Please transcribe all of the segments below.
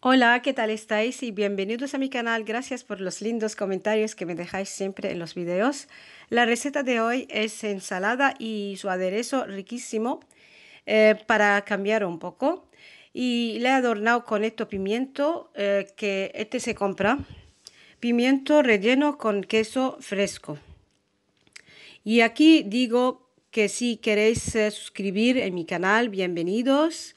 Hola, ¿qué tal estáis? Y bienvenidos a mi canal. Gracias por los lindos comentarios que me dejáis siempre en los vídeos La receta de hoy es ensalada y su aderezo riquísimo eh, para cambiar un poco. Y le he adornado con esto pimiento eh, que este se compra. Pimiento relleno con queso fresco. Y aquí digo que si queréis eh, suscribir en mi canal, bienvenidos.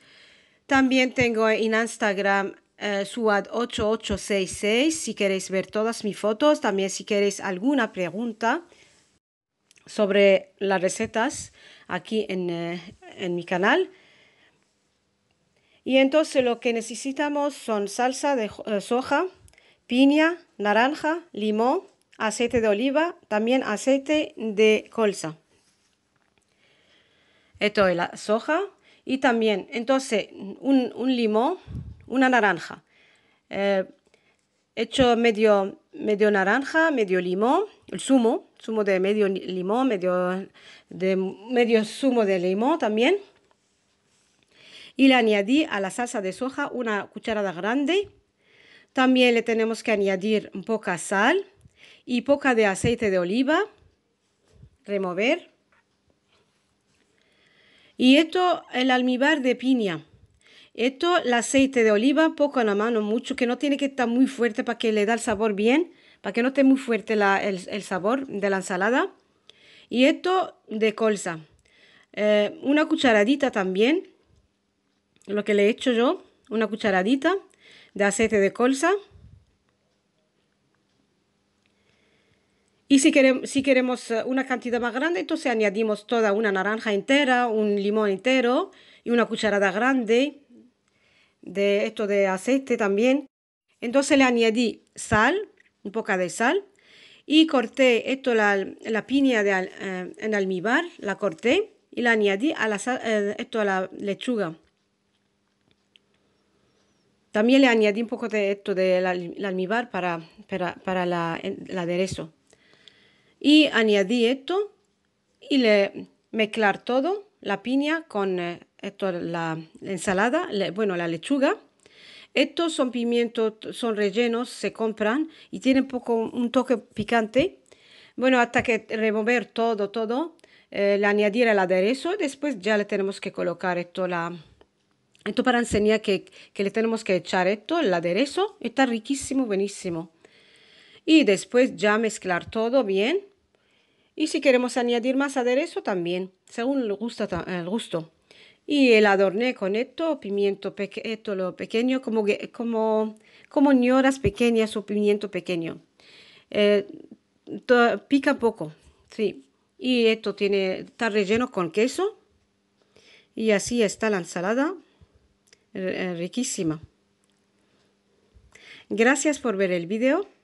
También tengo en Instagram eh, SUAD 8866 si queréis ver todas mis fotos, también si queréis alguna pregunta sobre las recetas aquí en, eh, mi canal. Y entonces lo que necesitamos son salsa de eh, soja, piña, naranja, limón, aceite de oliva, también aceite de colza. Esto es la soja y también entonces un limón una naranja. Eh, hecho medio, medio naranja, medio limón, el zumo, zumo de medio limón, medio, de, medio zumo de limón también. Y le añadí a la salsa de soja una cucharada grande. También le tenemos que añadir poca sal y poca de aceite de oliva. Remover. Y esto, el almíbar de piña. Esto, el aceite de oliva, poco a la mano, mucho, que no tiene que estar muy fuerte para que le da el sabor bien, para que no esté muy fuerte el, sabor de la ensalada. Y esto de colza. Eh, una cucharadita también, lo que le he hecho yo, una cucharadita de aceite de colza. Y si queremos, si queremos eh, una cantidad más grande, entonces añadimos toda una naranja entera, un limón entero y una cucharada grande de esto de aceite también. Entonces le añadí sal, un poco de sal, y corté esto, la, la piña eh, en almíbar, la corté y la añadí a la, eh, esto a la lechuga. También le añadí un poco de esto del almíbar para, para, para el aderezo. Y añadí esto y le mezclar todo, la piña con eh, esto es la ensalada, bueno, la lechuga. Estos son pimientos, son rellenos, se compran y tienen poco, un toque picante. Bueno, hasta que remover todo, todo, eh, le añadir el aderezo. Después ya le tenemos que colocar esto, la, esto para enseñar que, le tenemos que echar esto, el aderezo. Está riquísimo, buenísimo. Y después ya mezclar todo bien. Y si queremos añadir más aderezo también, según le gusto. El gusto y el adorné con esto, pimiento pequeño, pequeño como, como, como ñoras pequeñas o pimiento pequeño. Eh, pica poco, sí. Y esto tiene, está relleno con queso. Y así está la ensalada, eh, riquísima. Gracias por ver el video.